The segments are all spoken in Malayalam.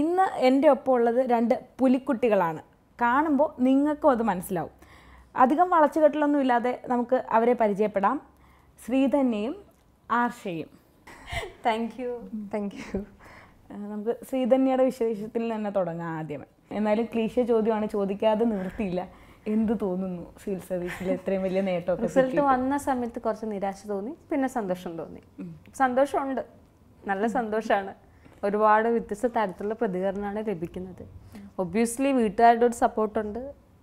ഇന്ന് എൻ്റെ ഒപ്പം ഉള്ളത് രണ്ട് പുലിക്കുട്ടികളാണ് കാണുമ്പോൾ നിങ്ങൾക്കും അത് മനസ്സിലാവും അധികം വളച്ചുകെട്ടലൊന്നും ഇല്ലാതെ നമുക്ക് അവരെ പരിചയപ്പെടാം ശ്രീധന്യയും ആർഷയും താങ്ക് യു താങ്ക് യു നമുക്ക് ശ്രീധന്യയുടെ വിശേഷത്തിൽ തന്നെ തുടങ്ങാം ആദ്യമേ എന്നാലും ക്ലീശ ചോദ്യമാണ് ചോദിക്കാതെ നിർത്തിയില്ല എന്ത് തോന്നുന്നു സിവിൽ സർവീസിൽ ഇത്രയും വലിയ നേട്ടമൊക്കെ റിസൾട്ട് വന്ന സമയത്ത് കുറച്ച് നിരാശ തോന്നി പിന്നെ സന്തോഷം തോന്നി സന്തോഷമുണ്ട് നല്ല സന്തോഷമാണ് ഒരുപാട് വ്യത്യസ്ത തരത്തിലുള്ള പ്രതികരണമാണ് ലഭിക്കുന്നത് ഒബ്വിയസ്ലി വീട്ടുകാരുടെ ഒരു സപ്പോർട്ടുണ്ട്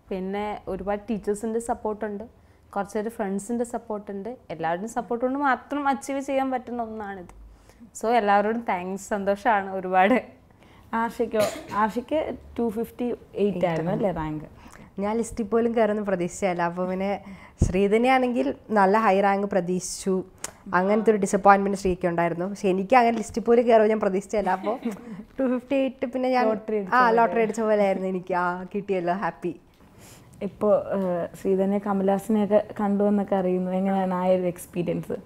പിന്നെ ഒരുപാട് ടീച്ചേഴ്സിൻ്റെ സപ്പോർട്ടുണ്ട് കുറച്ച് പേര് ഫ്രണ്ട്സിൻ്റെ സപ്പോർട്ടുണ്ട് എല്ലാവരുടെയും സപ്പോർട്ട് കൊണ്ട് മാത്രം അച്ചീവ് ചെയ്യാൻ പറ്റുന്ന ഒന്നാണിത് സോ എല്ലാവരോടും താങ്ക്സ് സന്തോഷമാണ് ഒരുപാട് ആഷിക്കോ ആഷിക്ക് ടു ഫിഫ്റ്റി എയ്റ്റ് ആയിരുന്നു അല്ലേ റാങ്ക് ഞാൻ ലിസ്റ്റിൽ പോലും കയറുമെന്ന് പ്രതീക്ഷിച്ചല്ല അപ്പോൾ പിന്നെ ശ്രീധനയാണെങ്കിൽ നല്ല ഹൈ റാങ്ക് പ്രതീക്ഷിച്ചു അങ്ങനത്തെ ഒരു ഡിസപ്പോയിൻമെൻറ്റ് ശ്രീക്ക് ഉണ്ടായിരുന്നു പക്ഷെ എനിക്ക് അങ്ങനെ ലിസ്റ്റിൽ പോലും കയറുമ്പോൾ ഞാൻ പ്രതീക്ഷിച്ചല്ല അപ്പോൾ ടു ഫിഫ്റ്റി എയ്റ്റ് പിന്നെ ഞാൻ ലോട്ടറി ആ ലോട്ടറി അടിച്ച പോലെ ആയിരുന്നു എനിക്ക് ആ കിട്ടിയല്ലോ ഹാപ്പി ഇപ്പോൾ ശ്രീധനെ കമലഹാസിനെയൊക്കെ കണ്ടു എന്നൊക്കെ അറിയുന്നു എങ്ങനെയാണ് ആ ഒരു എക്സ്പീരിയൻസ്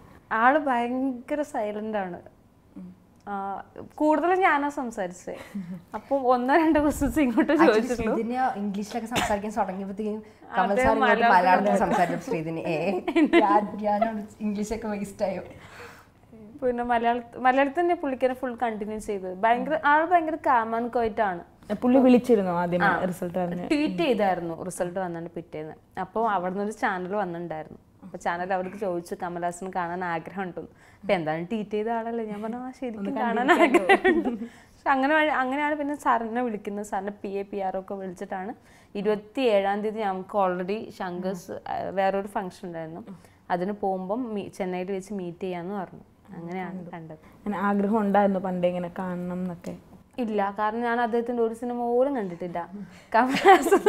ആള് ഭയങ്കര സൈലൻ്റ് ആണ് കൂടുതലും ഞാനാ സംസാരിച്ചത് അപ്പം ഒന്നോ രണ്ടോ ക്വസ്റ്റ്യൻസ് ഇങ്ങോട്ട് ഇംഗ്ലീഷിലൊക്കെ സംസാരിക്കാൻ തുടങ്ങിയപ്പോഴത്തേക്കും കമൽ മലയാളത്തിൽ ഇംഗ്ലീഷൊക്കെ വേസ്റ്റ് ആയോ പിന്നെ മലയാളത്തിൽ തന്നെ പുള്ളിക്കാരെ ഫുൾ കണ്ടിന്യൂ ചെയ്ത് ഭയങ്കര ആൾ ഭയങ്കര കാമൻ കോയിറ്റാണ് പുള്ളി വിളിച്ചിരുന്നു ആദ്യം റിസൾട്ട് ട്വീറ്റ് ചെയ്തായിരുന്നു റിസൾട്ട് വന്നിട്ട് പിറ്റേന്ന് അപ്പോൾ അവിടെ നിന്ന് ഒരു ചാനൽ വന്നിട്ടുണ്ടായിരുന്നു അപ്പൊ ചാനൽ അവർക്ക് ചോദിച്ചു കമലഹാസന് കാണാൻ ആഗ്രഹം ഉണ്ടെന്ന് അപ്പൊ എന്താണ് ട്വീറ്റ് ചെയ്ത ആളല്ലേ ഞാൻ പറഞ്ഞു ആ ശരിക്കും കാണാൻ ആഗ്രഹം അങ്ങനെ അങ്ങനെയാണ് പിന്നെ സാറിനെ വിളിക്കുന്നത് സാറിന് പി എ പി ആർ ഒക്കെ വിളിച്ചിട്ടാണ് ഇരുപത്തി ഏഴാം തീയതി ഞങ്ങൾക്ക് ഓൾറെഡി ശങ്കേഴ്സ് വേറൊരു ഫംഗ്ഷൻ ഉണ്ടായിരുന്നു അതിന് പോകുമ്പം ചെന്നൈയിൽ വെച്ച് മീറ്റ് ചെയ്യാന്ന് പറഞ്ഞു അങ്ങനെയാണ് കണ്ടത് ആഗ്രഹം ഉണ്ടായിരുന്നു പണ്ടേ ഇങ്ങനെ കാണണം എന്നൊക്കെ ഇല്ല കാരണം ഞാൻ അദ്ദേഹത്തിന്റെ ഒരു സിനിമ പോലും കണ്ടിട്ടില്ല കമലഹാസൻ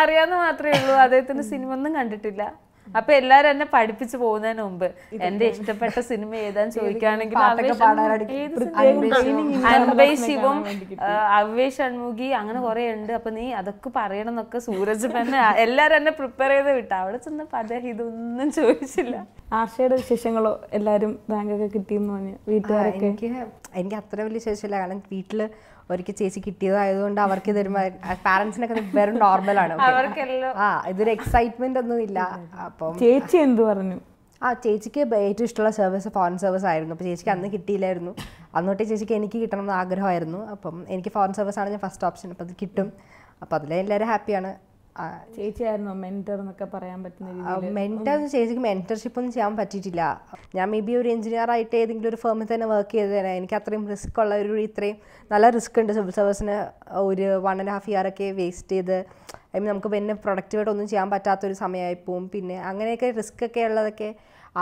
അറിയാന്ന് മാത്രമേ ഉള്ളൂ അദ്ദേഹത്തിന്റെ സിനിമ ഒന്നും കണ്ടിട്ടില്ല അപ്പൊ എല്ലാരും എന്നെ പഠിപ്പിച്ചു പോകുന്നതിന് മുമ്പ് എന്റെ ഇഷ്ടപ്പെട്ട സിനിമ ഏതാന്ന് ചോദിക്കുകയാണെങ്കിൽ അൻബൈ ശിവം അവേ ഷൺമുഖി അങ്ങനെ കൊറേ ഉണ്ട് അപ്പൊ നീ അതൊക്കെ പറയണം എന്നൊക്കെ സൂരജ് തന്നെ എല്ലാരും എന്നെ പ്രിപ്പയർ ചെയ്ത് വിട്ട അവിടെ ചെന്ന് അദ്ദേഹം ഇതൊന്നും ചോദിച്ചില്ല ആശയുടെ വിശേഷങ്ങളോ എല്ലാരും ബാങ്കൊക്കെ കിട്ടിയെന്ന് പറഞ്ഞു വീട്ടുകാരൊക്കെ എനിക്ക് എനിക്ക് അത്ര വലിയ ശേഷമില്ല കാരണം വീട്ടില് അവർക്ക് ചേച്ചി കിട്ടിയതായതുകൊണ്ട് അവർക്ക് ഇതൊരു പാരന്റ്സിനൊക്കെ വെറും നോർമലാണ് ആ ഇതൊരു എക്സൈറ്റ്മെന്റ് ഒന്നും ഇല്ല അപ്പം ചേച്ചി എന്ത് പറഞ്ഞു ആ ചേച്ചിക്ക് ഏറ്റവും ഇഷ്ടമുള്ള സർവീസ് ഫോറിൻ സർവീസ് ആയിരുന്നു അപ്പോൾ ചേച്ചിക്ക് അന്ന് കിട്ടിയില്ലായിരുന്നു അന്നോട്ട് ചേച്ചിക്ക് എനിക്ക് കിട്ടണം എന്ന് ആഗ്രഹമായിരുന്നു അപ്പം എനിക്ക് ഫോറിൻ സർവീസ് ആണ് ഞാൻ ഫസ്റ്റ് ഓപ്ഷൻ അപ്പോൾ അത് കിട്ടും അപ്പോൾ അതിൽ എല്ലാവരും ഹാപ്പിയാണ് ചേച്ചിയായിരുന്നു മെന്റർ എന്നൊക്കെ പറയാൻ പറ്റുന്ന മെന്റർ ചേച്ചിക്ക് മെന്റർഷിപ്പ് ഒന്നും ചെയ്യാൻ പറ്റിയിട്ടില്ല ഞാൻ മേ ബി ഒരു എഞ്ചിനീയർ ആയിട്ട് ഏതെങ്കിലും ഒരു ഫേമിൽ തന്നെ വർക്ക് തരാം എനിക്ക് അത്രയും റിസ്ക് ഉള്ള ഒരു ഇത്രയും നല്ല റിസ്ക് ഉണ്ട് സിവിൽ സർവീസിന് ഒരു വൺ ആൻഡ് ഹാഫ് ഇയർ ഒക്കെ വേസ്റ്റ് ചെയ്ത് ഐ മീൻ നമുക്ക് പിന്നെ പ്രൊഡക്റ്റീവായിട്ട് ഒന്നും ചെയ്യാൻ പറ്റാത്തൊരു സമയമായി പോവും പിന്നെ അങ്ങനെയൊക്കെ റിസ്ക് ഒക്കെ ഉള്ളതൊക്കെ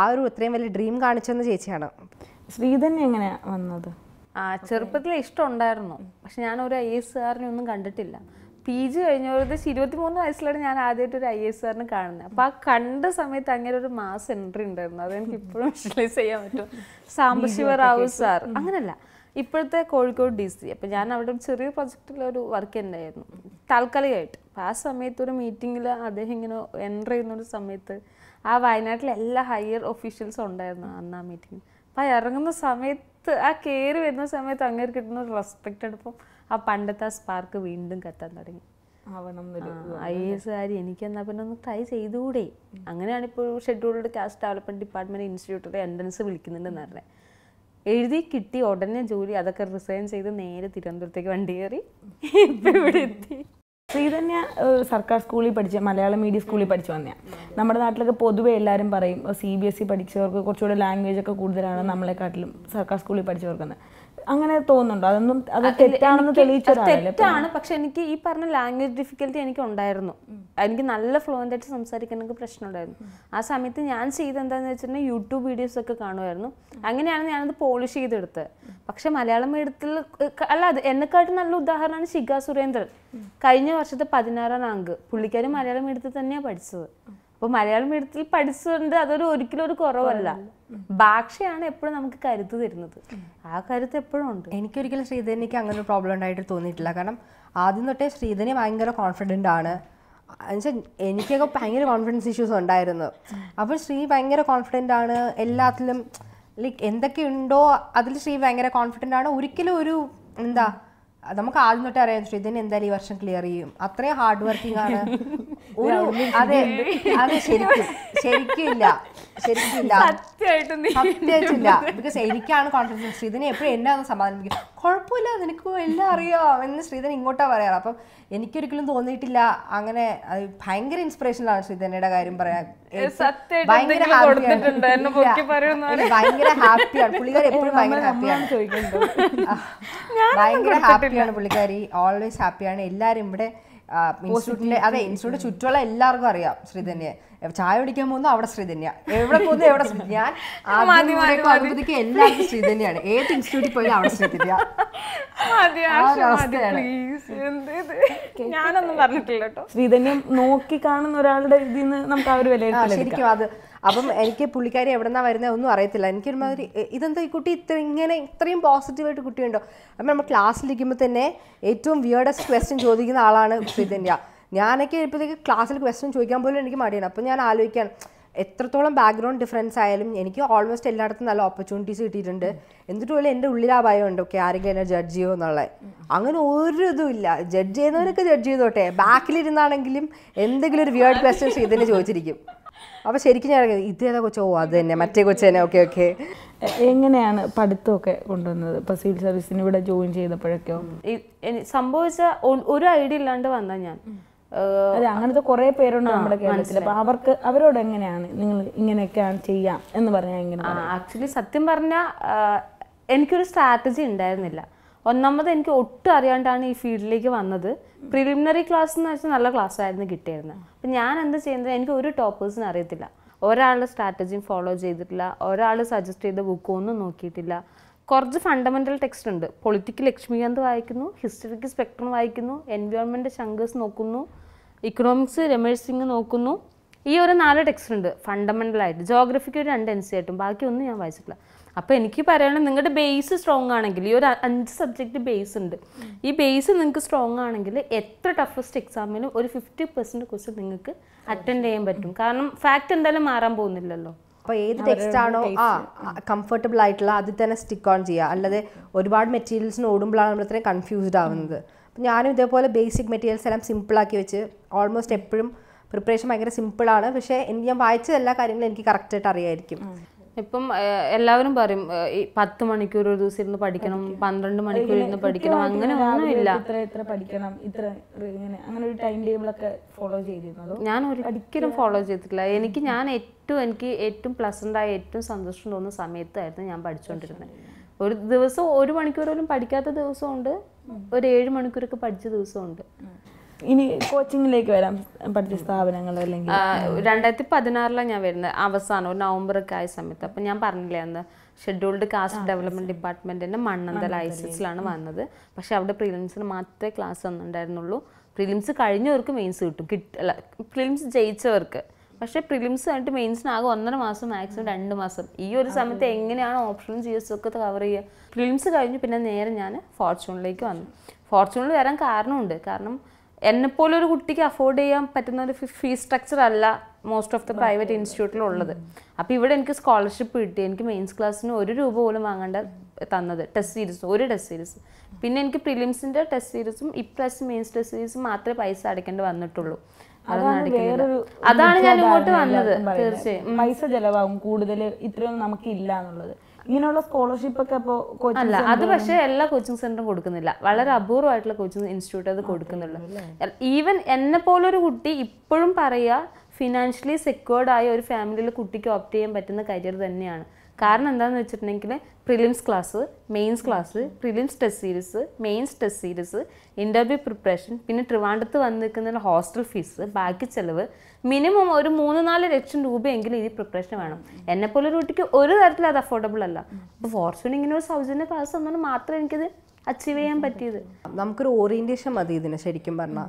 ആ ഒരു ഇത്രയും വലിയ ഡ്രീം കാണിച്ചെന്ന് ചേച്ചിയാണ് ശ്രീധന്യ എങ്ങനെയാണ് വന്നത് ആ ചെറുപ്പത്തിൽ ഇഷ്ടമുണ്ടായിരുന്നു പക്ഷെ ഞാൻ ഒരു ഐ എസ് ആറിനെ ഒന്നും കണ്ടിട്ടില്ല പി ജി കഴിഞ്ഞ ഏകദേശം മൂന്ന് വയസ്സിലാണ് ഞാൻ ആദ്യമായിട്ട് ഒരു ഐ എസ് ആറിന് കാണുന്നത് അപ്പൊ ആ കണ്ട സമയത്ത് അങ്ങനെ ഒരു മാസ് എൻട്രി ഉണ്ടായിരുന്നു അത് എനിക്ക് ഇപ്പോഴും വിഷ്വലൈസ് ചെയ്യാൻ പറ്റും സാംബശിവ റാവു സാർ അങ്ങനല്ല ഇപ്പോഴത്തെ കോഴിക്കോട് ഡി സി അപ്പൊ ഞാൻ അവിടെ ഒരു ചെറിയ പ്രൊജക്റ്റിൽ ഒരു വർക്ക് ഉണ്ടായിരുന്നു താൽക്കാലികമായിട്ട് അപ്പൊ ആ സമയത്ത് ഒരു മീറ്റിംഗിൽ അദ്ദേഹം ഇങ്ങനെ എൻട്രി ചെയ്യുന്ന ഒരു സമയത്ത് ആ വയനാട്ടിലെ എല്ലാ ഹയർ ഒഫീഷ്യൽസും ഉണ്ടായിരുന്നു അന്ന് ആ മീറ്റിംഗ് അപ്പൊ ഇറങ്ങുന്ന സമയത്ത് പുറത്ത് ആ കയറി വരുന്ന സമയത്ത് അങ്ങനെ കിട്ടുന്ന ഒരു റെസ്പെക്റ്റ് എടുപ്പം ആ പണ്ടത്തെ ആ സ്പാർക്ക് വീണ്ടും കത്താൻ തുടങ്ങി ഐ എസ് കാരി എനിക്കെന്നാ പിന്നെ ഒന്ന് ട്രൈ ചെയ്തുകൂടെ അങ്ങനെയാണ് ഇപ്പോൾ ഷെഡ്യൂൾഡ് കാസ്റ്റ് ഡെവലപ്മെന്റ് ഡിപ്പാർട്ട്മെന്റ് ഇൻസ്റ്റിറ്റ്യൂട്ടിലെ എൻട്രൻസ് വിളിക്കുന്നുണ്ടെന്ന് പറഞ്ഞത് എഴുതി കിട്ടി ഉടനെ ജോലി അതൊക്കെ റിസൈൻ ചെയ്ത് നേരെ തിരുവനന്തപുരത്തേക്ക് വണ്ടി കയറി ഇപ്പം ഇവിടെ എത്തി ശ്രീധന്യ സർക്കാർ സ്കൂളിൽ പഠിച്ച മലയാളം മീഡിയം സ്കൂളിൽ പഠിച്ചു വന്നെയാണ് നമ്മുടെ നാട്ടിലൊക്കെ പൊതുവേ എല്ലാവരും പറയും സി ബി എസ് ഇ പഠിച്ചവർക്ക് കുറച്ചുകൂടെ ലാംഗ്വേജ് ഒക്കെ കൂടുതലാണ് നമ്മളെക്കാട്ടിലും സർക്കാർ സ്കൂളിൽ പഠിച്ചവർക്കെന്ന് അങ്ങനെ തോന്നുന്നുണ്ടോ അതൊന്നും അത് തെറ്റാണെന്ന് തെളിയിച്ച തെറ്റാണ് പക്ഷെ എനിക്ക് ഈ പറഞ്ഞ ലാംഗ്വേജ് ഡിഫിക്കൽറ്റി എനിക്ക് ഉണ്ടായിരുന്നു എനിക്ക് നല്ല ഫ്ലുവൻ്റ് ആയിട്ട് സംസാരിക്കാൻ പ്രശ്നമുണ്ടായിരുന്നു ആ സമയത്ത് ഞാൻ ചെയ്ത് എന്താണെന്ന് വെച്ചിട്ടുണ്ടെങ്കിൽ യൂട്യൂബ് വീഡിയോസ് ഒക്കെ കാണുമായിരുന്നു അങ്ങനെയാണ് ഞാനത് പോളിഷ് ചെയ്തെടുത്തത് പക്ഷെ മലയാളം മീഡിയത്തിൽ അല്ല അത് എന്നെക്കാട്ടും നല്ല ഉദാഹരണമാണ് ശിഖ സുരേന്ദ്രൻ കഴിഞ്ഞ വർഷത്തെ പതിനാറാം റാങ്ക് പുള്ളിക്കാരി മലയാളം മീഡിയത്തിൽ തന്നെയാണ് പഠിച്ചത് അപ്പൊ മലയാളം മീഡിയത്തിൽ പഠിച്ചുകൊണ്ട് അതൊരു ഒരിക്കലും ഒരു കുറവല്ല ഭാഷയാണ് എപ്പോഴും നമുക്ക് കരുത്ത് തരുന്നത് ആ കരുത്ത് എപ്പോഴും ഉണ്ട് എനിക്കൊരിക്കലും ശ്രീധരനിക്ക് അങ്ങനെ ഒരു പ്രോബ്ലം ഉണ്ടായിട്ട് തോന്നിയിട്ടില്ല കാരണം ആദ്യം തൊട്ടേ ശ്രീധരനെ ഭയങ്കര കോൺഫിഡൻ്റ് ആണ് എന്നുവെച്ചാൽ എനിക്കൊക്കെ ഭയങ്കര കോൺഫിഡൻസ് ഇഷ്യൂസ് ഉണ്ടായിരുന്നു അപ്പോൾ ശ്രീ ഭയങ്കര കോൺഫിഡൻ്റ് ആണ് എല്ലാത്തിലും ലൈക്ക് എന്തൊക്കെയുണ്ടോ അതിൽ ശ്രീ ഭയങ്കര കോൺഫിഡൻ്റ് ആണ് ഒരിക്കലും ഒരു എന്താ നമുക്ക് ആദ്യം തൊട്ടേ അറിയാൻ ഇതിന് എന്തായാലും ഈ വർഷം ക്ലിയർ ചെയ്യും അത്രയും ഹാർഡ് വർക്കിംഗ് ആണ് ഒരു അതെ അതെ ശരിക്കും ശരിക്കും ഇല്ല ശരിക്കും ഇല്ല സത്യമായിട്ടില്ല ബിക്കോസ് എനിക്കാണ് കോൺഫിഡൻസ് ഇതിനെ എപ്പോഴും എന്നെ ഒന്ന് സമാധാനിപ്പിക്കും കുഴപ്പമില്ല നിനക്ക് എല്ലാം അറിയാം എന്ന് ശ്രീധൻ ഇങ്ങോട്ടാ പറയാറ് അപ്പം എനിക്കൊരിക്കലും തോന്നിയിട്ടില്ല അങ്ങനെ ഭയങ്കര ഇൻസ്പിറേഷനിലാണ് ശ്രീധനയുടെ കാര്യം പറയാൻ ഭയങ്കര ഭയങ്കര ഹാപ്പിയാണ് പുള്ളിക്കാരി എപ്പോഴും ഭയങ്കര ഹാപ്പിയാണ് ഭയങ്കര ഹാപ്പിയാണ് പുള്ളിക്കാരി ഓൾവേസ് ഹാപ്പിയാണ് എല്ലാവരും ഇവിടെ ഇൻസ്റ്റിറ്റ്യൂട്ടിലെ അതെ ഇൻസ്റ്റിറ്റ്യൂട്ട് ചുറ്റുമുള്ള എല്ലാവർക്കും അറിയാം ശ്രീധന്യെ ചായ കുടിക്കാൻ പോകുന്നു അവിടെ ശ്രീധന്യ എവിടെ പോകുന്നു എവിടെ ഞാൻ ആദ്യത്തേക്ക് എല്ലാവർക്കും ശ്രീധന്യാണ് ഏത് ഇൻസ്റ്റിറ്റ്യൂട്ടിൽ പോയാലും അവിടെ ശ്രീധന്യ പറഞ്ഞിട്ടില്ല ശ്രീധന്യം നോക്കി കാണുന്ന ഒരാളുടെ ഇതിൽ നിന്ന് നമുക്ക് അവർ ഒരു വില അത് അപ്പം എനിക്ക് പുള്ളിക്കാരി എവിടെന്നാ വരുന്നത് ഒന്നും അറിയത്തില്ല എനിക്ക് ഒരുമാതിരി ഇതെന്താ ഈ കുട്ടി ഇത്ര ഇങ്ങനെ ഇത്രയും പോസിറ്റീവായിട്ട് കുട്ടിയുണ്ടോ അപ്പം നമ്മൾ ക്ലാസ്സിലിരിക്കുമ്പോൾ തന്നെ ഏറ്റവും വിയർഡസ്റ്റ് ക്വസ്റ്റ്യൻ ചോദിക്കുന്ന ആളാണ് ശ്രീധന്യ ഞാനൊക്കെ ഇപ്പോഴത്തേക്ക് ക്ലാസ്സിൽ ക്വസ്റ്റ്യൻ ചോദിക്കാൻ പോലും എനിക്ക് മടിയാണ് അപ്പോൾ ഞാൻ ആലോചിക്കാൻ എത്രത്തോളം ബാക്ക്ഗ്രൗണ്ട് ഡിഫറൻസ് ആയാലും എനിക്ക് ഓൾമോസ്റ്റ് എല്ലായിടത്തും നല്ല ഓപ്പർച്യൂണിറ്റീസ് കിട്ടിയിട്ടുണ്ട് എന്നിട്ട് പോലും എൻ്റെ ഉള്ളിൽ ആ ഉണ്ട് ഓക്കെ ആരെങ്കിലും എന്നെ ജഡ്ജ് ചെയ്യുമോ എന്നുള്ളത് അങ്ങനെ ഒരു ഇല്ല ജഡ്ജ് ചെയ്യുന്നവരൊക്കെ ജഡ്ജ് ചെയ്തോട്ടെ ബാക്കിലിരുന്നാണെങ്കിലും എന്തെങ്കിലും ഒരു വിയേർഡ് ക്വസ്റ്റ്യൻസ് ഇതിനെ ചോദിച്ചിരിക്കും അപ്പോൾ ശരിക്കും ഞാൻ ഇത് ഏതാ കൊച്ചോ അത് തന്നെ മറ്റേ കൊച്ചു തന്നെ ഓക്കെ ഓക്കെ എങ്ങനെയാണ് പഠിത്തമൊക്കെ കൊണ്ടുവന്നത് ഇപ്പോൾ സിവിൽ സർവീസിന് ഇവിടെ ജോയിൻ ചെയ്തപ്പോഴൊക്കെ സംഭവിച്ച ഒരു ഐഡിയ ഇല്ലാണ്ട് വന്ന ഞാൻ അങ്ങനത്തെ കുറെ പേരുണ്ട് നമ്മുടെ കേരളത്തിൽ അപ്പൊ അവർക്ക് അവരോട് എങ്ങനെയാണ് നിങ്ങൾ ഇങ്ങനെയൊക്കെ ചെയ്യാം എന്ന് പറഞ്ഞാൽ ആക്ച്വലി സത്യം പറഞ്ഞാൽ എനിക്കൊരു സ്ട്രാറ്റജി ഉണ്ടായിരുന്നില്ല ഒന്നാമത് എനിക്ക് ഒട്ടും അറിയാണ്ടാണ് ഈ ഫീൽഡിലേക്ക് വന്നത് പ്രിലിമിനറി ക്ലാസ് എന്ന് വെച്ചാൽ നല്ല ക്ലാസ് ആയിരുന്നു കിട്ടിയിരുന്നത് അപ്പൊ ഞാൻ എന്ത് ചെയ്യുന്നത് എനിക്ക് ഒരു ടോപ്പേഴ്സിന് അറിയത്തില്ല ഒരാളുടെ സ്ട്രാറ്റജിയും ഫോളോ ചെയ്തിട്ടില്ല ഒരാൾ സജസ്റ്റ് ചെയ്ത ബുക്കും ഒന്നും നോക്കിയിട്ടില്ല കുറച്ച് ഫണ്ടമെൻ്റൽ ടെക്സ്റ്റ് ഉണ്ട് പൊളിറ്റിക്കൽ ലക്ഷ്മികാന്ത് വായിക്കുന്നു ഹിസ്റ്ററിക്ക് സ്പെക്ട്രം വായിക്കുന്നു എൻവയോൺമെൻറ്റ് ശങ്കേഴ്സ് നോക്കുന്നു ഇക്കണോമിക്സ് രമേഷ് സിംഗ് നോക്കുന്നു ഈ ഒരു നാല് ടെക്സ്റ്റ് ഉണ്ട് ഫണ്ടമെൻ്റൽ ആയിട്ട് ജോഗ്രഫിക്ക് ഒരു രണ്ട് എൻ സി ആയിട്ടും ബാക്കിയൊന്നും ഞാൻ വായിച്ചിട്ടില്ല അപ്പോൾ എനിക്ക് പറയണത് നിങ്ങളുടെ ബേസ് സ്ട്രോങ് ആണെങ്കിൽ ഈ ഒരു അഞ്ച് സബ്ജക്റ്റ് ബേസ് ഉണ്ട് ഈ ബേസ് നിങ്ങൾക്ക് സ്ട്രോങ് ആണെങ്കിൽ എത്ര ടഫസ്റ്റ് എക്സാമിനും ഒരു ഫിഫ്റ്റി പെർസെൻറ്റ് ക്വസ്റ്റ്യൻ നിങ്ങൾക്ക് അറ്റൻഡ് ചെയ്യാൻ പറ്റും കാരണം ഫാക്റ്റ് എന്തായാലും മാറാൻ പോകുന്നില്ലല്ലോ അപ്പോൾ ഏത് ടെക്സ്റ്റ് ആണോ ആ കംഫർട്ടബിൾ ആയിട്ടുള്ള അതിൽ തന്നെ സ്റ്റിക്ക് ഓൺ ചെയ്യുക അല്ലാതെ ഒരുപാട് മെറ്റീരിയൽസിന് ഓടുമ്പോഴാണ് നമ്മൾ ഇത്രയും കൺഫ്യൂസ്ഡ് ആവുന്നത് അപ്പം ഞാനും ഇതേപോലെ ബേസിക് മെറ്റീരിയൽസ് എല്ലാം സിമ്പിളാക്കി വെച്ച് ഓൾമോസ്റ്റ് എപ്പോഴും പ്രിപ്പറേഷൻ ഭയങ്കര സിമ്പിളാണ് പക്ഷേ ഞാൻ വായിച്ച എല്ലാ കാര്യങ്ങളും എനിക്ക് കറക്റ്റായിട്ട് അറിയായിരിക്കും ഇപ്പം എല്ലാവരും പറയും പത്ത് മണിക്കൂർ ഒരു ദിവസം ഇരുന്ന് പഠിക്കണം പന്ത്രണ്ട് മണിക്കൂർ ഇരുന്ന് പഠിക്കണം അങ്ങനെ ഒന്നുമില്ല പഠിക്കണം ഇത്ര ഇങ്ങനെ അങ്ങനെ ഒരു ഒക്കെ ഫോളോ ഞാൻ ഒരിക്കലും ഫോളോ ചെയ്തിട്ടില്ല എനിക്ക് ഞാൻ ഏറ്റവും എനിക്ക് ഏറ്റവും പ്ലസന്റ് ആയ ഏറ്റവും സന്തോഷം തോന്നുന്ന സമയത്തായിരുന്നു ഞാൻ പഠിച്ചുകൊണ്ടിരുന്നത് ഒരു ദിവസം ഒരു മണിക്കൂർ പോലും പഠിക്കാത്ത ദിവസമുണ്ട് ഒരു ഏഴ് മണിക്കൂറൊക്കെ പഠിച്ച ദിവസമുണ്ട് ഇനി കോച്ചിങ്ങിലേക്ക് വരാം പഠിച്ച സ്ഥാപനങ്ങൾ അല്ലെങ്കിൽ രണ്ടായിരത്തി പതിനാറിലാണ് ഞാൻ വരുന്നത് അവസാനം ഒക്കെ ആയ സമയത്ത് അപ്പം ഞാൻ പറഞ്ഞില്ലേ അന്ന് ഷെഡ്യൂൾഡ് കാസ്റ്റ് ഡെവലപ്മെന്റ് ഡിപ്പാർട്ട്മെന്റിന്റെ മണ്ണന്തൽ ഐസിസിലാണ് വന്നത് പക്ഷെ അവിടെ പ്രിലിംസിന് മാത്രമേ ക്ലാസ് വന്നിട്ടുണ്ടായിരുന്നുള്ളൂ പ്രിലിംസ് കഴിഞ്ഞവർക്ക് മെയിൻസ് കിട്ടും കിട്ടല്ല പ്രിലിംസ് ജയിച്ചവർക്ക് പക്ഷേ പ്രിലിംസ് കഴിഞ്ഞിട്ട് മെയിൻസിന് ആകെ ഒന്നര മാസം മാക്സിമം രണ്ട് മാസം ഈ ഒരു സമയത്ത് എങ്ങനെയാണ് ഓപ്ഷനും ജി എസ് ഒക്കെ കവർ ചെയ്യുക പ്രിലിംസ് കഴിഞ്ഞു പിന്നെ നേരെ ഞാൻ ഫോർച്യൂണിലേക്ക് വന്നു ഫോർച്യൂണിൽ വരാൻ കാരണമുണ്ട് കാരണം എന്നെപ്പോലെ ഒരു കുട്ടിക്ക് അഫോർഡ് ചെയ്യാൻ പറ്റുന്ന ഒരു ഫീ സ്ട്രക്ചർ അല്ല മോസ്റ്റ് ഓഫ് ദ പ്രൈവറ്റ് ഇൻസ്റ്റിറ്റ്യൂട്ടിലുള്ളത് അപ്പോൾ ഇവിടെ എനിക്ക് സ്കോളർഷിപ്പ് കിട്ടി എനിക്ക് മെയിൻസ് ക്ലാസ്സിന് ഒരു രൂപ പോലും വാങ്ങേണ്ട തന്നത് ടെസ്റ്റ് സീരീസ് ഒരു ടെസ്റ്റ് സീരീസ് പിന്നെ എനിക്ക് പ്രിലിംസിൻ്റെ ടെസ്റ്റ് സീരീസും പ്ലസ് മെയിൻസ് ടെസ്റ്റ് സീരീസും മാത്രമേ പൈസ അടയ്ക്കേണ്ടി വന്നിട്ടുള്ളൂ അതാണ് ഞാൻ ഇങ്ങോട്ട് വന്നത് തീർച്ചയായും പൈസ ചെലവാകും കൂടുതൽ ഇത്രയൊന്നും നമുക്ക് എന്നുള്ളത് ഇങ്ങനെയുള്ള സ്കോളർഷിപ്പ് ഒക്കെ അപ്പോൾ അല്ല അത് പക്ഷേ എല്ലാ കോച്ചിങ് സെന്ററും കൊടുക്കുന്നില്ല വളരെ അപൂർവമായിട്ടുള്ള കോച്ചിങ് ഇൻസ്റ്റിറ്റ്യൂട്ട് അത് കൊടുക്കുന്നുള്ളൂ ഈവൻ എന്നെ പോലൊരു കുട്ടി ഇപ്പോഴും പറയുക ഫിനാൻഷ്യലി സെക്യൂർഡ് ആയ ഒരു ഫാമിലിയിൽ കുട്ടിക്ക് ഓപ്റ്റ് ചെയ്യാൻ പറ്റുന്ന കരിയർ തന്നെയാണ് കാരണം എന്താണെന്ന് വെച്ചിട്ടുണ്ടെങ്കിൽ prelims class mains class prelims test series mains test series interview preparation പിന്നെ ട്രിവാൻഡത്ത് വന്ന് നിൽക്കുന്ന ഹോസ്റ്റൽ ഫീസ് ബാക്കി ചിലവ് മിനിമം ഒരു മൂന്ന് നാല് ലക്ഷം രൂപയെങ്കിലും ഈ പ്രിപ്പറേഷൻ വേണം എന്നെപ്പോലൊരു കുട്ടിക്ക് ഒരു തരത്തിൽ അത് അഫോർഡബിൾ അല്ല അപ്പോൾ ഫോർച്യൂൺ ഇങ്ങനെ ഒരു സൗജന്യ ക്ലാസ് തന്നുകൊണ്ട് മാത്രം എനിക്കത് അച്ചീവ് ചെയ്യാൻ പറ്റിയത് നമുക്കൊരു ഓറിയൻറ്റേഷൻ മതി ഇതിന് ശരിക്കും പറഞ്ഞാൽ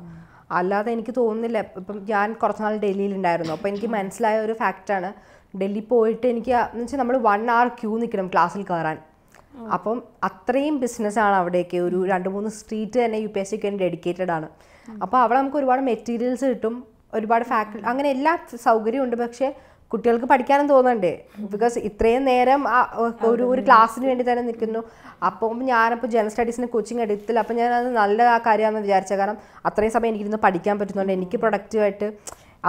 അല്ലാതെ എനിക്ക് തോന്നുന്നില്ല ഇപ്പം ഞാൻ കുറച്ച് നാൾ ഡൽഹിയിലുണ്ടായിരുന്നു അപ്പോൾ എനിക്ക് മനസ്സിലായ ഒരു ഫാക്റ്റാണ് ഡൽഹി പോയിട്ട് എനിക്ക് എന്ന് വെച്ചാൽ നമ്മൾ വൺ അവർ ക്യൂ നിൽക്കണം ക്ലാസ്സിൽ കയറാൻ അപ്പം അത്രയും ബിസിനസ്സാണ് അവിടെയൊക്കെ ഒരു രണ്ട് മൂന്ന് സ്ട്രീറ്റ് തന്നെ യു പി എസ് സിക്ക് ഡെഡിക്കേറ്റഡ് ആണ് അപ്പോൾ അവിടെ നമുക്ക് ഒരുപാട് മെറ്റീരിയൽസ് കിട്ടും ഒരുപാട് ഫാക്ടറി അങ്ങനെ എല്ലാ സൗകര്യമുണ്ട് പക്ഷേ കുട്ടികൾക്ക് പഠിക്കാനും തോന്നണ്ടേ ബിക്കോസ് ഇത്രയും നേരം ഒരു ഒരു ക്ലാസ്സിന് വേണ്ടി തന്നെ നിൽക്കുന്നു അപ്പം ഞാനപ്പോൾ ജനറൽ സ്റ്റഡീസിന് കോച്ചിങ് എടുത്തില്ല അപ്പം ഞാൻ നല്ല കാര്യമാണെന്ന് വിചാരിച്ചത് കാരണം അത്രയും സമയം എനിക്കിരുന്ന് പഠിക്കാൻ പറ്റുന്നുണ്ട് എനിക്ക് പ്രൊഡക്റ്റീവായിട്ട്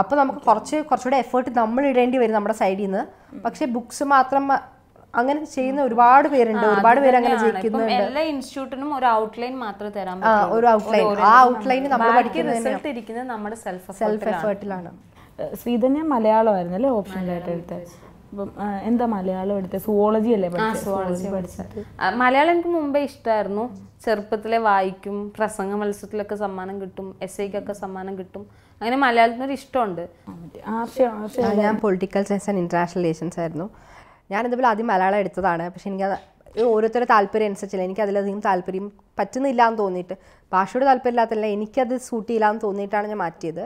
അപ്പോൾ നമുക്ക് കുറച്ച് കുറച്ചുകൂടെ എഫേർട്ട് നമ്മൾ ഇടേണ്ടി വരും നമ്മുടെ സൈഡിൽ നിന്ന് പക്ഷെ ബുക്സ് മാത്രം അങ്ങനെ ചെയ്യുന്ന ഒരുപാട് പേരുണ്ട് ഒരുപാട് പേര് അങ്ങനെ ജയിക്കുന്നുണ്ട് എല്ലാ ഇൻസ്റ്റിറ്റ്യൂട്ടിനും ഒരു ഔട്ട്ലൈൻ മാത്രമേ തരാൻ ഒരു ഔട്ട്ലൈൻ ആ ഔട്ട്ലൈൻ നമ്മൾ പഠിക്കുന്നത് ഇരിക്കുന്നത് നമ്മുടെ സെൽഫ് സെൽഫ് എഫേർട്ടിലാണ് ശ്രീധന്യ മലയാളമായിരുന്നു അല്ലേ ഓപ്ഷനിലായിട്ട് എടുത്തത് എന്താ മലയാളം എടുത്തത് സുവോളജി അല്ലേ സുവോളജി പഠിച്ചത് മലയാളം എനിക്ക് മുമ്പേ ഇഷ്ടമായിരുന്നു ചെറുപ്പത്തിലെ വായിക്കും പ്രസംഗ മത്സരത്തിലൊക്കെ സമ്മാനം കിട്ടും എസ് ഐക്കൊക്കെ സമ്മാനം കിട്ടും അങ്ങനെ മലയാളത്തിനൊരു ഇഷ്ടമുണ്ട് ഞാൻ political science and international relations ആയിരുന്നു ഞാൻ ഇതുപോലെ ആദ്യം മലയാളം എടുത്തതാണ് പക്ഷെ എനിക്ക് ഓരോരുത്തരുടെ താല്പര്യം അനുസരിച്ചില്ല എനിക്ക് അതിലധികം താല്പര്യം പറ്റുന്നില്ല എന്ന് തോന്നിയിട്ട് ഭാഷയോട് ഇല്ലാത്തല്ല എനിക്കത് സൂട്ട് ചെയ്യില്ല എന്ന് തോന്നിയിട്ടാണ് ഞാൻ മാറ്റിയത്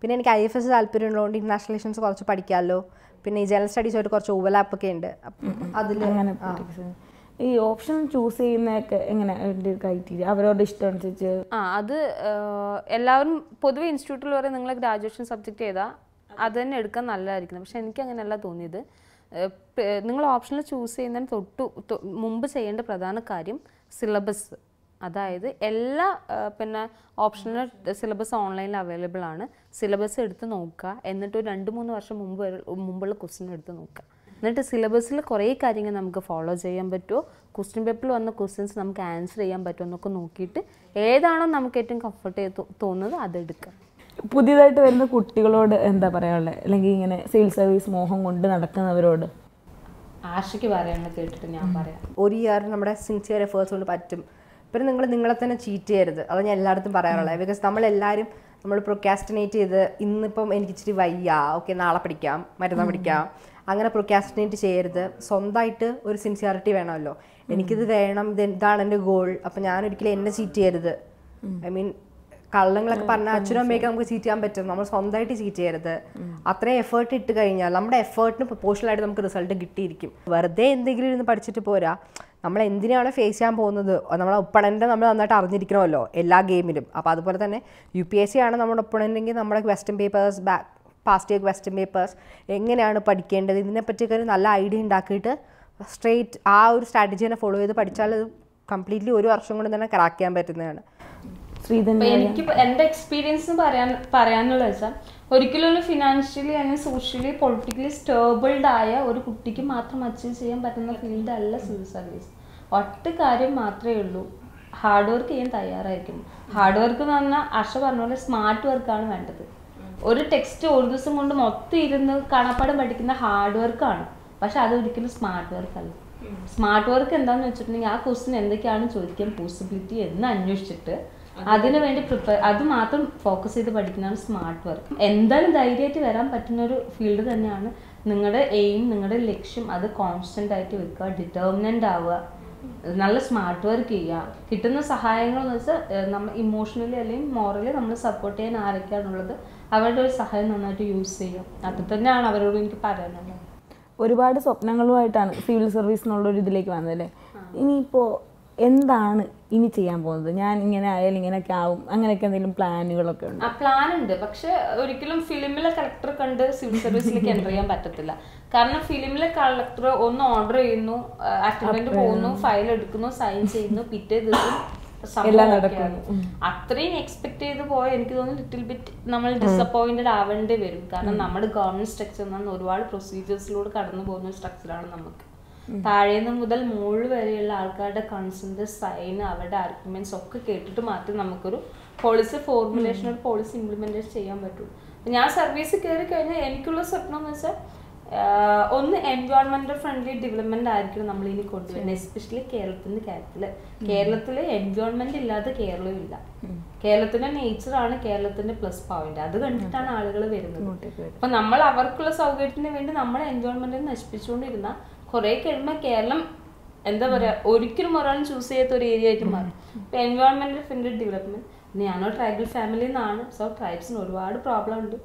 പിന്നെ എനിക്ക് ഐ എഫ് എസ് താല്പര്യം ഉള്ളതുകൊണ്ട് ഇന്റർനാഷണൽ റിലേഷൻസ് കുറച്ച് പഠിക്കാമല്ലോ പിന്നെ ഈ ജനറൽ സ്റ്റഡീസുമായിട്ട് കുറച്ച് ഓവർലാപ്പ് ഒക്കെ ഉണ്ട് അതിൽ ഈ ഓപ്ഷൻ ചൂസ് ചെയ്യുന്നതൊക്കെ എങ്ങനെ ക്രൈറ്റീരിയ അവരോട് ഇഷ്ടം അനുസരിച്ച് ആ അത് എല്ലാവരും പൊതുവെ ഇൻസ്റ്റിറ്റ്യൂട്ടിൽ വരെ നിങ്ങൾ ഗ്രാജുവേഷൻ സബ്ജക്റ്റ് ചെയ്താൽ അത് തന്നെ എടുക്കാൻ നല്ലതായിരിക്കും പക്ഷെ എനിക്ക് അങ്ങനെയല്ല തോന്നിയത് നിങ്ങൾ ഓപ്ഷനിൽ ചൂസ് ചെയ്യുന്നതിന് തൊട്ട് മുമ്പ് ചെയ്യേണ്ട പ്രധാന കാര്യം സിലബസ് അതായത് എല്ലാ പിന്നെ ഓപ്ഷണൽ സിലബസ് ഓൺലൈനിൽ അവൈലബിൾ ആണ് സിലബസ് എടുത്ത് നോക്കുക എന്നിട്ട് ഒരു രണ്ട് മൂന്ന് വർഷം മുമ്പ് മുമ്പുള്ള ക്വസ്റ്റ്യൻ എടുത്ത് നോക്കുക എന്നിട്ട് സിലബസിൽ കുറേ കാര്യങ്ങൾ നമുക്ക് ഫോളോ ചെയ്യാൻ പറ്റുമോ ക്വസ്റ്റ്യൻ പേപ്പറിൽ വന്ന ക്വസ്റ്റ്യൻസ് നമുക്ക് ആൻസർ ചെയ്യാൻ പറ്റുമോ എന്നൊക്കെ നോക്കിയിട്ട് ഏതാണോ നമുക്ക് ഏറ്റവും കംഫർട്ട് തോന്നുന്നത് അതെടുക്കാം പുതിയതായിട്ട് വരുന്ന കുട്ടികളോട് എന്താ പറയാനുള്ളത് അല്ലെങ്കിൽ ഇങ്ങനെ സിവിൽ സർവീസ് മോഹം കൊണ്ട് നടക്കുന്നവരോട് ആശയ്ക്ക് പറയാനുള്ള കേട്ടിട്ട് ഞാൻ പറയാം ഒരു ഇയർ നമ്മുടെ സിൻസിയർ എഫേർട്സ് കൊണ്ട് പറ്റും പിന്നെ നിങ്ങൾ നിങ്ങളെ തന്നെ ചീറ്റ് ചെയ്യരുത് അത് ഞാൻ എല്ലായിടത്തും പറയാനുള്ളത് ബിക്കോസ് നമ്മളെല്ലാവരും നമ്മൾ പ്രൊക്കാസ്റ്റിനേറ്റ് ചെയ്ത് ഇന്നിപ്പം എനിക്ക് ഇച്ചിരി വയ്യ ഓക്കെ നാളെ പഠിക്കാം മറ്റന്നാൾ പഠിക്കാം അങ്ങനെ പ്രൊക്യാസ്റ്റിനേറ്റ് ചെയ്യരുത് സ്വന്തമായിട്ട് ഒരു സിൻസിയാരിറ്റി വേണമല്ലോ എനിക്കിത് വേണം ഇത് ഇതാണ് എൻ്റെ ഗോൾ അപ്പം ഞാൻ ഒരിക്കലും എന്നെ ചീറ്റ് ചെയ്യരുത് ഐ മീൻ കള്ളങ്ങളൊക്കെ പറഞ്ഞാൽ അച്ഛനും അമ്മയൊക്കെ നമുക്ക് ചീറ്റ് ചെയ്യാൻ പറ്റും നമ്മൾ സ്വന്തമായിട്ട് ചീറ്റ് ചെയ്യരുത് അത്രയും എഫേർട്ട് ഇട്ട് കഴിഞ്ഞാൽ നമ്മുടെ എഫേർട്ടിന് പ്രൊപ്പോഷണലായിട്ട് നമുക്ക് റിസൾട്ട് കിട്ടിയിരിക്കും വെറുതെ എന്തെങ്കിലും ഇരുന്ന് പഠിച്ചിട്ട് പോരാ നമ്മൾ എന്തിനാണ് ഫേസ് ചെയ്യാൻ പോകുന്നത് നമ്മളെ ഒപ്പണൻ്റെ നമ്മൾ നന്നായിട്ട് അറിഞ്ഞിരിക്കണമല്ലോ എല്ലാ ഗെയിമിലും അപ്പോൾ അതുപോലെ തന്നെ യു പി എസ് സി ആണ് നമ്മുടെ ഒപ്പണൻ്റെങ്കിൽ നമ്മുടെ western papers back past year question papers എങ്ങനെയാണ് പഠിക്കേണ്ടത് ഇതിനെപ്പറ്റിയൊക്കെ ഒരു നല്ല ഐഡിയ ഉണ്ടാക്കിയിട്ട് സ്ട്രെയിറ്റ് ആ ഒരു സ്ട്രാറ്റജി തന്നെ ഫോളോ ചെയ്ത് പഠിച്ചാൽ അത് കംപ്ലീറ്റ്ലി ഒരു വർഷം കൊണ്ട് തന്നെ ക്രാക്ക് ചെയ്യാൻ പറ്റുന്നതാണ് എനിക്ക് എൻ്റെ എക്സ്പീരിയൻസ് പറയാൻ പറയാനുള്ള വെച്ചാൽ ഒരിക്കലും ഒരു ഫിനാൻഷ്യലി അല്ലെങ്കിൽ സോഷ്യലി പൊളിറ്റിക്കലി സ്റ്റേബിൾഡ് ആയ ഒരു കുട്ടിക്ക് മാത്രം അച്ചീവ് ചെയ്യാൻ പറ്റുന്ന ഫീൽഡ് അല്ല സിവിൽ സർവീസ് ഒറ്റ കാര്യം മാത്രമേ ഉള്ളൂ ഹാർഡ് വർക്ക് ചെയ്യാൻ തയ്യാറായിരിക്കും ഹാർഡ് വർക്ക് എന്ന് പറഞ്ഞാൽ അർഷ പറഞ്ഞ പോലെ സ്മാർട്ട് വർക്കാണ് വേണ്ടത് ഒരു ടെക്സ്റ്റ് ഒരു ദിവസം കൊണ്ട് മൊത്തം ഇരുന്ന് കാണാപ്പാടം പഠിക്കുന്ന ഹാർഡ് വർക്കാണ് പക്ഷെ ഒരിക്കലും സ്മാർട്ട് വർക്ക് അല്ല സ്മാർട്ട് വർക്ക് എന്താണെന്ന് വെച്ചിട്ടുണ്ടെങ്കിൽ ആ ക്വസ്റ്റിന് എന്തൊക്കെയാണ് ചോദിക്കാൻ പോസിബിലിറ്റി എന്ന് അന്വേഷിച്ചിട്ട് അതിനു വേണ്ടി പ്രിപ്പയർ അത് മാത്രം ഫോക്കസ് ചെയ്ത് പഠിക്കുന്നതാണ് സ്മാർട്ട് വർക്ക് എന്തായാലും ധൈര്യമായിട്ട് വരാൻ പറ്റുന്ന ഒരു ഫീൽഡ് തന്നെയാണ് നിങ്ങളുടെ എയിം നിങ്ങളുടെ ലക്ഷ്യം അത് കോൺസ്റ്റൻ്റ് ആയിട്ട് വെക്കുക ഡിറ്റർമിനൻ്റ് ആവുക നല്ല സ്മാർട്ട് വർക്ക് ചെയ്യുക കിട്ടുന്ന സഹായങ്ങൾ എന്ന് വെച്ചാൽ നമ്മൾ ഇമോഷണലി അല്ലെങ്കിൽ മോറലി നമ്മൾ സപ്പോർട്ട് ചെയ്യാൻ ആരൊക്കെയാണുള്ളത് അവരുടെ ഒരു സഹായം നന്നായിട്ട് യൂസ് ചെയ്യും അത് തന്നെയാണ് അവരോട് എനിക്ക് പറയാനുള്ളത് ഒരുപാട് സ്വപ്നങ്ങളുമായിട്ടാണ് സിവിൽ സർവീസ് എന്നുള്ള ഒരു ഇതിലേക്ക് വന്നതല്ലേ ഇനിയിപ്പോൾ എന്താണ് ഇനി ചെയ്യാൻ പോകുന്നത് ഞാൻ ഇങ്ങനെ ആയാലും ഇങ്ങനെയൊക്കെ ആവും അങ്ങനെയൊക്കെ എന്തെങ്കിലും പ്ലാനുകളൊക്കെ ഉണ്ട് ആ പ്ലാൻ ഉണ്ട് പക്ഷെ ഒരിക്കലും ഫിലിമിലെ കളക്ടർ കണ്ട് സിവിൽ സർവീസിലേക്ക് എൻ്റർ ചെയ്യാൻ പറ്റത്തില്ല കാരണം ഫിലിമിലെ കളക്ടർ ഒന്ന് ഓർഡർ ചെയ്യുന്നു ആക്ടിവൻ്റ് പോകുന്നു ഫയൽ എടുക്കുന്നു സൈൻ ചെയ്യുന്നു പിറ്റേ ദിവസം എല്ലാം അത്രയും എക്സ്പെക്ട് ചെയ്ത് പോയ എനിക്ക് തോന്നുന്നു ലിറ്റിൽ ബിറ്റ് നമ്മൾ ഡിസപ്പോയിന്റഡ് ആവേണ്ടി വരും കാരണം നമ്മുടെ ഗവൺമെന്റ് സ്ട്രക്ചർ എന്ന് ഒരുപാട് പ്രൊസീജിയേഴ്സിലൂടെ കടന്നു പോകുന്ന സ്ട്രക്ചറാണ് നമുക്ക് താഴേന്ന് മുതൽ മുകളിൽ വരെയുള്ള ആൾക്കാരുടെ കൺസെന്റ് സൈൻ അവരുടെ ആർഗ്യുമെന്റ്സ് ഒക്കെ കേട്ടിട്ട് മാത്രമേ നമുക്കൊരു പോളിസി ഫോർമുലേഷൻ ഒരു പോളിസി ഇംപ്ലിമെന്റേഷൻ ചെയ്യാൻ പറ്റുള്ളൂ ഞാൻ സർവീസ് കയറി കഴിഞ്ഞാൽ എനിക്കുള്ള സ്വപ്നം എന്ന് വെച്ചാൽ ഒന്ന് എൻവയോൺമെന്റൽ ഫ്രണ്ട്ലി ഡെവലപ്മെന്റ് ആയിരിക്കും നമ്മൾ ഇനി കൊണ്ടുവരുന്നത് എസ്പെഷ്യലി കേരളത്തിന്റെ കാര്യത്തിൽ കേരളത്തില് എൻവയോൺമെന്റ് ഇല്ലാതെ കേരളവും ഇല്ല കേരളത്തിന്റെ നേച്ചറാണ് കേരളത്തിന്റെ പ്ലസ് പോയിന്റ് അത് കണ്ടിട്ടാണ് ആളുകൾ വരുന്നത് അപ്പൊ നമ്മൾ അവർക്കുള്ള സൗകര്യത്തിന് വേണ്ടി നമ്മൾ എൻവയോൺമെന്റ് നശിപ്പിച്ചുകൊണ്ടിരുന്ന കുറെ കഴിയുമ്പോൾ കേരളം എന്താ പറയാ ഒരിക്കലും ഒരാളും ചൂസ് ചെയ്യാത്ത ഒരു ഏരിയ ആയിട്ട് മാറും ഇപ്പൊ എൻവയോൺമെന്റൽ ഫ്രണ്ട്ലി ഡെവലപ്മെന്റ് ഞാനോ ട്രൈബൽ ഫാമിലിന്നാണ് സോ ട്രൈബ്സിന് ഒരുപാട് പ്രോബ്ലം ഉണ്ട്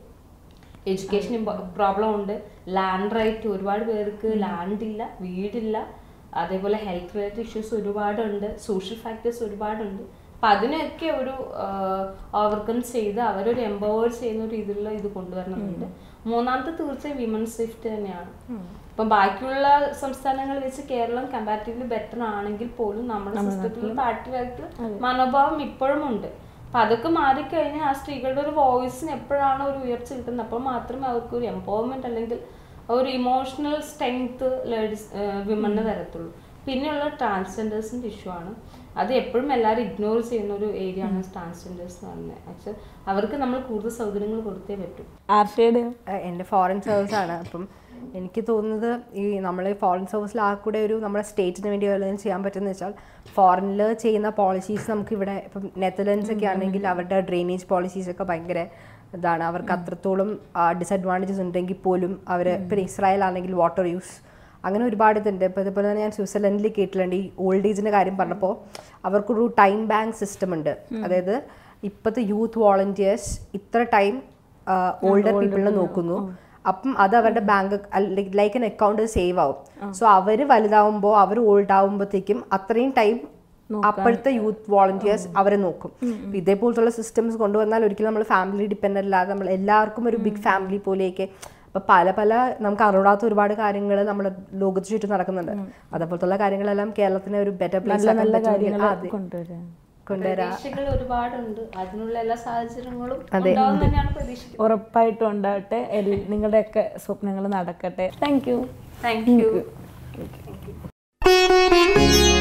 എഡ്യൂക്കേഷൻ പ്രോബ്ലം ഉണ്ട് ലാൻഡ് റൈറ്റ് ഒരുപാട് പേർക്ക് ലാൻഡ് ഇല്ല വീടില്ല അതേപോലെ ഹെൽത്ത് റിലേറ്റഡ് ഇഷ്യൂസ് ഒരുപാടുണ്ട് സോഷ്യൽ ഫാക്ടേഴ്സ് ഒരുപാടുണ്ട് അപ്പം അതിനൊക്കെ ഒരു ഓവർകം ചെയ്ത് അവരൊരു എംപവർ ചെയ്യുന്ന രീതിയിലുള്ള ഇത് കൊണ്ടുവരണമെന്നുണ്ട് മൂന്നാമത്തെ തീർച്ചയായും വിമൻസ് സ്വിഫ്റ്റ് തന്നെയാണ് ഇപ്പം ബാക്കിയുള്ള സംസ്ഥാനങ്ങൾ വെച്ച് കേരളം കമ്പാരിറ്റീവ്ലി ബെറ്റർ ആണെങ്കിൽ പോലും നമ്മുടെ സിസ്റ്റത്തിൽ പാർട്ടി മനോഭാവം ഇപ്പോഴും ഉണ്ട് അപ്പൊ അതൊക്കെ മാറിക്കഴിഞ്ഞാൽ ആ സ്ത്രീകളുടെ ഒരു വോയിസിന് എപ്പോഴാണ് ഒരു ഉയർച്ച കിട്ടുന്നത് അപ്പോൾ മാത്രമേ അവർക്ക് ഒരു എംപവർമെന്റ് അല്ലെങ്കിൽ ഒരു ഇമോഷണൽ സ്ട്രെങ്ത് ലേഡീസ് വിമണിന് തരത്തുള്ളൂ പിന്നെയുള്ള ട്രാൻസ്ജെൻഡേഴ്സിന്റെ ഇഷ്യൂ ആണ് അത് എപ്പോഴും എല്ലാവരും ഇഗ്നോർ ചെയ്യുന്ന ഒരു ഏരിയ ആണ് ട്രാൻസ്ജെൻഡേഴ്സ് എന്ന് പറഞ്ഞത് പക്ഷെ അവർക്ക് നമ്മൾ കൂടുതൽ സൗകര്യങ്ങൾ കൊടുത്തേ പറ്റും എന്റെ എൻ്റെ ഫോറിൻ സർവീസ് ആണ് അപ്പം എനിക്ക് തോന്നുന്നത് ഈ നമ്മൾ ഫോറിൻ സർവീസിൽ ആ കൂടെ ഒരു നമ്മുടെ സ്റ്റേറ്റിന് വേണ്ടി വല്ലതും ചെയ്യാൻ പറ്റുമെന്ന് വെച്ചാൽ ഫോറിനിൽ ചെയ്യുന്ന പോളിസീസ് നമുക്ക് ഇവിടെ ഇപ്പം നെതർലൻഡ്സ് ഒക്കെ ആണെങ്കിൽ അവരുടെ ഡ്രെയിനേജ് പോളിസീസ് ഒക്കെ ഭയങ്കര ഇതാണ് അവർക്ക് അത്രത്തോളം ഡിസഡ്വാൻറ്റേജസ് ഉണ്ടെങ്കിൽ പോലും അവർ ഇപ്പം ഇസ്രായേൽ ആണെങ്കിൽ വാട്ടർ യൂസ് അങ്ങനെ ഒരുപാട് ഇതുണ്ട് ഇപ്പോൾ ഇതുപോലെ തന്നെ ഞാൻ സ്വിറ്റ്സർലൻഡിൽ കേട്ടിട്ടുണ്ട് ഈ ഓൾഡ് ഏജിൻ്റെ കാര്യം പറഞ്ഞപ്പോൾ അവർക്കൊരു ടൈം ബാങ്ക് സിസ്റ്റം ഉണ്ട് അതായത് ഇപ്പോഴത്തെ യൂത്ത് വോളണ്ടിയേഴ്സ് ഇത്ര ടൈം ഓൾഡർ പീപ്പിളിനെ നോക്കുന്നു അപ്പം അത് അവരുടെ bank like an account save ആവും സോ അവർ വലുതാവുമ്പോൾ അവർ ഓൾഡ് ആവുമ്പോഴത്തേക്കും അത്രയും ടൈം അപ്പോഴത്തെ യൂത്ത് വോളണ്ടിയേഴ്സ് അവരെ നോക്കും ഇതേപോലത്തുള്ള സിസ്റ്റംസ് കൊണ്ടുവന്നാൽ ഒരിക്കലും നമ്മൾ ഫാമിലി ഡിപ്പെൻഡ് അല്ലാതെ നമ്മൾ എല്ലാവർക്കും ഒരു ബിഗ് ഫാമിലി പോലെയൊക്കെ അപ്പം പല പല നമുക്ക് അറിവിടാത്ത ഒരുപാട് കാര്യങ്ങൾ നമ്മൾ ലോകത്ത് ചുറ്റും നടക്കുന്നുണ്ട് അതേപോലത്തുള്ള കാര്യങ്ങളെല്ലാം കേരളത്തിന് ഒരു ബെറ്റർ പ്ലേസ് ആക്കാൻ പറ്റുമെങ്കിൽ കൊണ്ടുവരാം ഒരുപാടുണ്ട് അതിനുള്ള എല്ലാ സാഹചര്യങ്ങളും അതെ ഉറപ്പായിട്ടും ഉണ്ടാവട്ടെ നിങ്ങളുടെയൊക്കെ സ്വപ്നങ്ങൾ നടക്കട്ടെ thank you thank you thank U